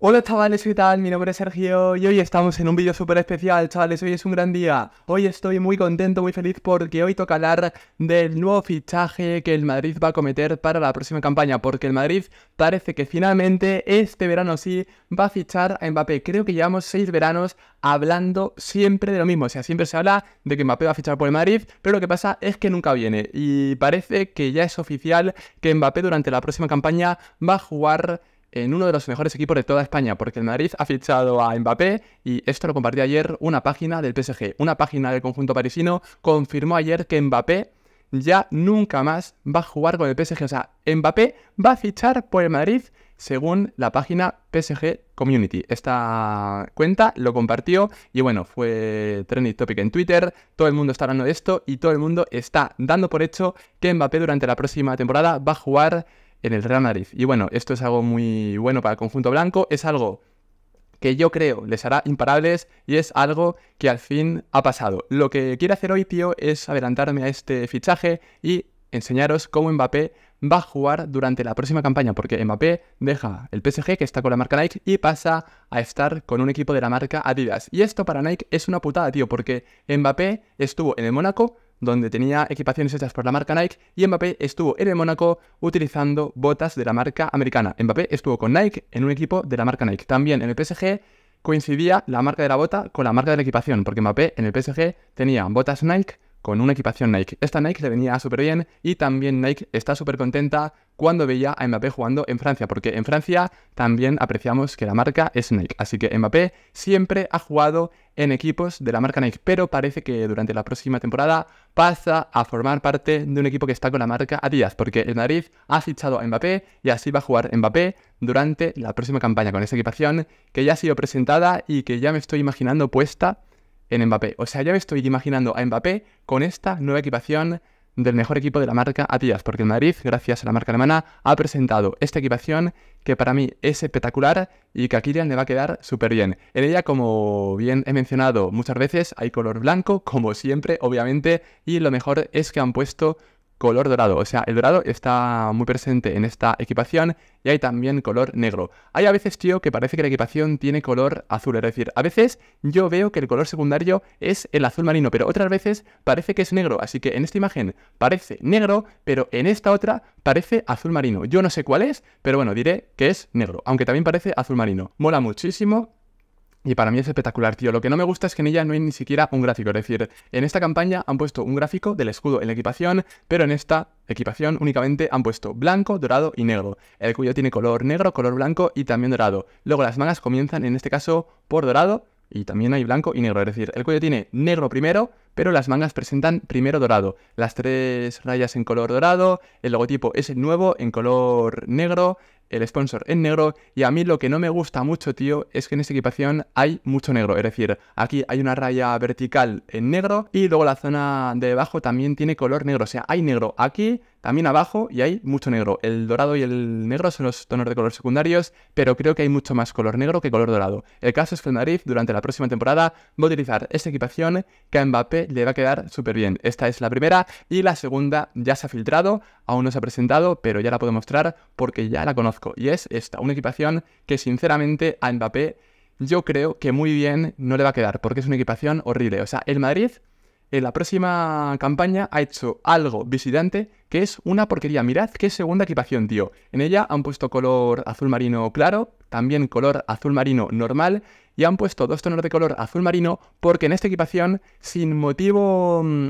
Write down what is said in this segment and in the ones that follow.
Hola chavales, ¿qué tal? Mi nombre es Sergio y hoy estamos en un vídeo súper especial, chavales, hoy es un gran día. Hoy estoy muy contento, muy feliz porque hoy toca hablar del nuevo fichaje que el Madrid va a cometer para la próxima campaña, porque el Madrid parece que finalmente este verano sí va a fichar a Mbappé. Creo que llevamos seis veranos hablando siempre de lo mismo, o sea, siempre se habla de que Mbappé va a fichar por el Madrid, pero lo que pasa es que nunca viene y parece que ya es oficial que Mbappé durante la próxima campaña va a jugar en uno de los mejores equipos de toda España, porque el Madrid ha fichado a Mbappé y esto lo compartió ayer una página del PSG. Una página del conjunto parisino confirmó ayer que Mbappé ya nunca más va a jugar con el PSG. O sea, Mbappé va a fichar por el Madrid según la página PSG Community. Esta cuenta lo compartió y bueno, fue trending topic en Twitter, todo el mundo está hablando de esto y todo el mundo está dando por hecho que Mbappé durante la próxima temporada va a jugar en el Real Madrid. Y bueno, esto es algo muy bueno para el conjunto blanco, es algo que yo creo les hará imparables y es algo que al fin ha pasado. Lo que quiero hacer hoy tío, es adelantarme a este fichaje y enseñaros cómo Mbappé va a jugar durante la próxima campaña, porque Mbappé deja el PSG que está con la marca Nike y pasa a estar con un equipo de la marca Adidas. Y esto para Nike es una putada, tío, porque Mbappé estuvo en el Mónaco donde tenía equipaciones hechas por la marca Nike, y Mbappé estuvo en el Mónaco utilizando botas de la marca americana. Mbappé estuvo con Nike en un equipo de la marca Nike. También en el PSG coincidía la marca de la bota con la marca de la equipación, porque Mbappé en el PSG tenía botas Nike con una equipación Nike. Esta Nike le venía súper bien y también Nike está súper contenta cuando veía a Mbappé jugando en Francia, porque en Francia también apreciamos que la marca es Nike. Así que Mbappé siempre ha jugado en equipos de la marca Nike, pero parece que durante la próxima temporada pasa a formar parte de un equipo que está con la marca Adidas, porque el Madrid ha fichado a Mbappé y así va a jugar Mbappé durante la próxima campaña con esa equipación que ya ha sido presentada y que ya me estoy imaginando puesta en Mbappé. O sea, ya me estoy imaginando a Mbappé con esta nueva equipación del mejor equipo de la marca Adidas, porque el Madrid, gracias a la marca alemana, ha presentado esta equipación que para mí es espectacular y que a Kylian le va a quedar súper bien. En ella, como bien he mencionado muchas veces, hay color blanco, como siempre, obviamente, y lo mejor es que han puesto color dorado. O sea, el dorado está muy presente en esta equipación y hay también color negro. Hay a veces, tío, que parece que la equipación tiene color azul. Es decir, a veces yo veo que el color secundario es el azul marino, pero otras veces parece que es negro. Así que en esta imagen parece negro, pero en esta otra parece azul marino. Yo no sé cuál es, pero bueno, diré que es negro, aunque también parece azul marino. Mola muchísimo y para mí es espectacular, tío. Lo que no me gusta es que en ella no hay ni siquiera un gráfico. Es decir, en esta campaña han puesto un gráfico del escudo en la equipación, pero en esta equipación únicamente han puesto blanco, dorado y negro. El cuello tiene color negro, color blanco y también dorado. Luego las mangas comienzan, en este caso, por dorado, y también hay blanco y negro, es decir, el cuello tiene negro primero, pero las mangas presentan primero dorado. Las tres rayas en color dorado, el logotipo es el nuevo en color negro, el sponsor en negro y a mí lo que no me gusta mucho, tío, es que en esta equipación hay mucho negro. Es decir, aquí hay una raya vertical en negro y luego la zona de debajo también tiene color negro. O sea, hay negro aquí también abajo, y hay mucho negro. El dorado y el negro son los tonos de color secundarios, pero creo que hay mucho más color negro que color dorado. El caso es que el Madrid, durante la próxima temporada, va a utilizar esta equipación que a Mbappé le va a quedar súper bien. Esta es la primera, y la segunda ya se ha filtrado, aún no se ha presentado, pero ya la puedo mostrar porque ya la conozco. Y es esta, una equipación que sinceramente a Mbappé yo creo que muy bien no le va a quedar, porque es una equipación horrible. O sea, el Madrid en la próxima campaña ha hecho algo visitante que es una porquería. Mirad qué segunda equipación, tío. En ella han puesto color azul marino claro, también color azul marino normal y han puesto dos tonos de color azul marino porque en esta equipación, sin motivo mm,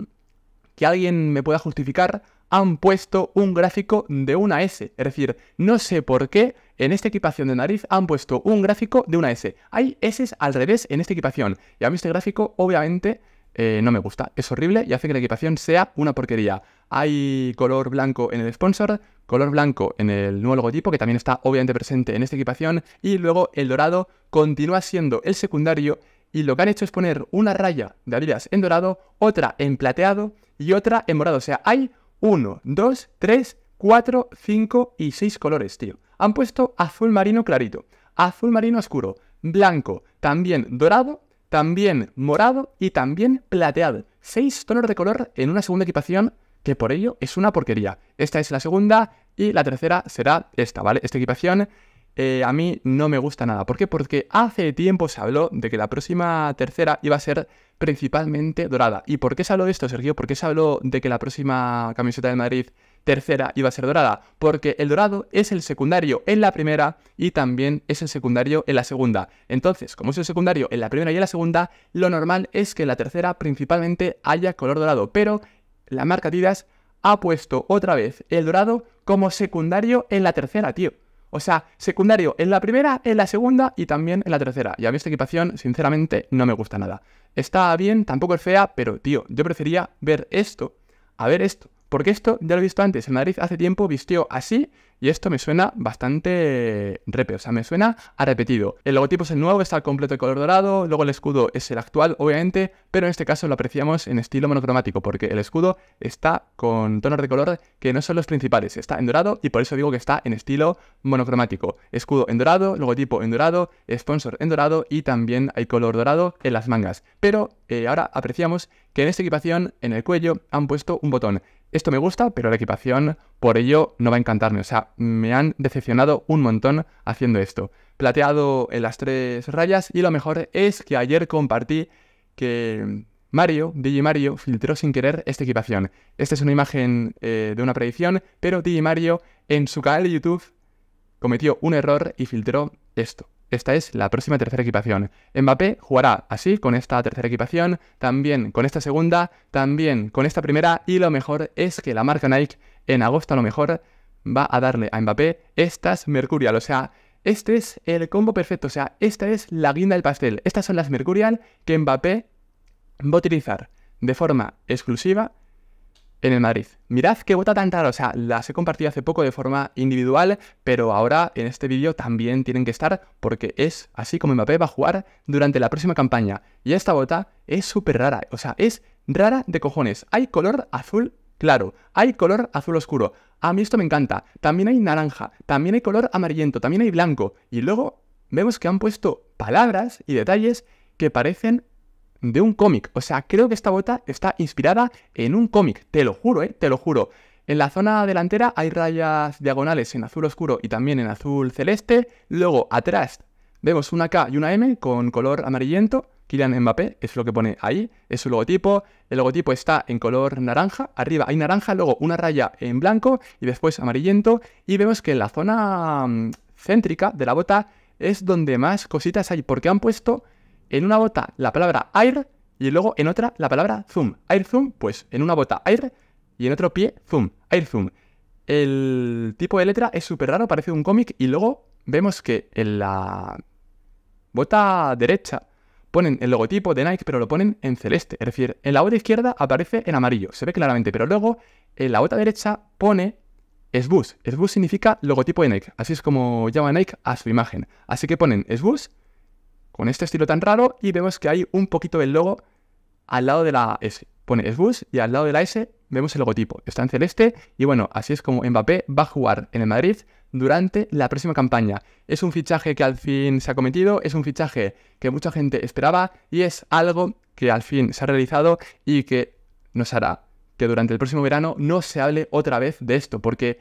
que alguien me pueda justificar, han puesto un gráfico de una S. Es decir, no sé por qué en esta equipación de nariz han puesto un gráfico de una S. Hay S al revés en esta equipación. Y a mí este gráfico, obviamente, eh, no me gusta. Es horrible y hace que la equipación sea una porquería. Hay color blanco en el sponsor, color blanco en el nuevo logotipo, que también está obviamente presente en esta equipación, y luego el dorado continúa siendo el secundario, y lo que han hecho es poner una raya de adidas en dorado, otra en plateado y otra en morado. O sea, hay 1, 2, 3, 4, 5 y 6 colores, tío. Han puesto azul marino clarito, azul marino oscuro, blanco, también dorado también morado y también plateado. Seis tonos de color en una segunda equipación que por ello es una porquería. Esta es la segunda y la tercera será esta, ¿vale? Esta equipación eh, a mí no me gusta nada. ¿Por qué? Porque hace tiempo se habló de que la próxima tercera iba a ser principalmente dorada. ¿Y por qué se habló de esto, Sergio? ¿Por qué se habló de que la próxima camiseta de Madrid tercera iba a ser dorada, porque el dorado es el secundario en la primera y también es el secundario en la segunda. Entonces, como es el secundario en la primera y en la segunda, lo normal es que en la tercera principalmente haya color dorado, pero la marca Adidas ha puesto otra vez el dorado como secundario en la tercera, tío. O sea, secundario en la primera, en la segunda y también en la tercera. Y a mí esta equipación, sinceramente, no me gusta nada. Está bien, tampoco es fea, pero, tío, yo prefería ver esto a ver esto. Porque esto ya lo he visto antes. El Madrid hace tiempo vistió así y esto me suena bastante repe, o sea, me suena a repetido. El logotipo es el nuevo, está completo de color dorado, luego el escudo es el actual, obviamente, pero en este caso lo apreciamos en estilo monocromático, porque el escudo está con tonos de color que no son los principales, está en dorado y por eso digo que está en estilo monocromático. Escudo en dorado, logotipo en dorado, sponsor en dorado y también hay color dorado en las mangas. Pero eh, ahora apreciamos que en esta equipación, en el cuello, han puesto un botón esto me gusta, pero la equipación por ello no va a encantarme. O sea, me han decepcionado un montón haciendo esto. Plateado en las tres rayas y lo mejor es que ayer compartí que Mario, Mario, filtró sin querer esta equipación. Esta es una imagen eh, de una predicción, pero Mario en su canal de YouTube cometió un error y filtró esto. Esta es la próxima tercera equipación. Mbappé jugará así con esta tercera equipación, también con esta segunda, también con esta primera y lo mejor es que la marca Nike en agosto a lo mejor va a darle a Mbappé estas Mercurial, o sea, este es el combo perfecto, o sea, esta es la guinda del pastel. Estas son las Mercurial que Mbappé va a utilizar de forma exclusiva en el Madrid. Mirad qué bota tan rara, o sea, las he compartido hace poco de forma individual, pero ahora en este vídeo también tienen que estar porque es así como Mbappé va a jugar durante la próxima campaña. Y esta bota es súper rara, o sea, es rara de cojones. Hay color azul claro, hay color azul oscuro. A mí esto me encanta. También hay naranja, también hay color amarillento, también hay blanco. Y luego vemos que han puesto palabras y detalles que parecen de un cómic. O sea, creo que esta bota está inspirada en un cómic, te lo juro, ¿eh? Te lo juro. En la zona delantera hay rayas diagonales en azul oscuro y también en azul celeste. Luego, atrás, vemos una K y una M con color amarillento. Kylian Mbappé es lo que pone ahí, es su logotipo. El logotipo está en color naranja, arriba hay naranja, luego una raya en blanco y después amarillento. Y vemos que en la zona mm, céntrica de la bota es donde más cositas hay, porque han puesto en una bota la palabra air y luego en otra la palabra zoom. Air zoom, pues en una bota air y en otro pie zoom. Air zoom. El tipo de letra es súper raro, parece un cómic y luego vemos que en la bota derecha ponen el logotipo de Nike, pero lo ponen en celeste. Es decir, en la bota izquierda aparece en amarillo, se ve claramente, pero luego en la bota derecha pone SBUS. SBUS significa logotipo de Nike, así es como llama Nike a su imagen. Así que ponen SBUS con este estilo tan raro y vemos que hay un poquito del logo al lado de la S. Pone Sbus y al lado de la S vemos el logotipo. Está en celeste y bueno, así es como Mbappé va a jugar en el Madrid durante la próxima campaña. Es un fichaje que al fin se ha cometido, es un fichaje que mucha gente esperaba y es algo que al fin se ha realizado y que nos hará que durante el próximo verano no se hable otra vez de esto, porque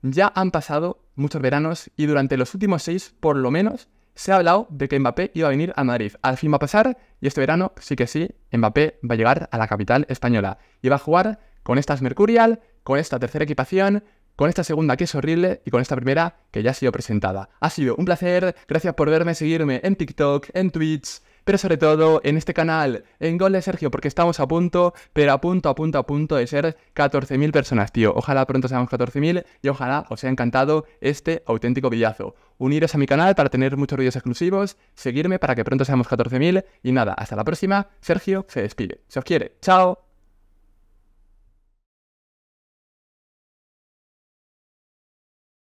ya han pasado muchos veranos y durante los últimos seis, por lo menos, se ha hablado de que Mbappé iba a venir a Madrid. Al fin va a pasar y este verano sí que sí, Mbappé va a llegar a la capital española y va a jugar con estas Mercurial, con esta tercera equipación, con esta segunda que es horrible y con esta primera que ya ha sido presentada. Ha sido un placer, gracias por verme, seguirme en TikTok, en Twitch, pero sobre todo en este canal, en Gol de Sergio, porque estamos a punto, pero a punto, a punto, a punto de ser 14.000 personas, tío. Ojalá pronto seamos 14.000 y ojalá os haya encantado este auténtico villazo. Uniros a mi canal para tener muchos vídeos exclusivos, seguirme para que pronto seamos 14.000 y nada, hasta la próxima. Sergio se despide. Se os quiere. Chao.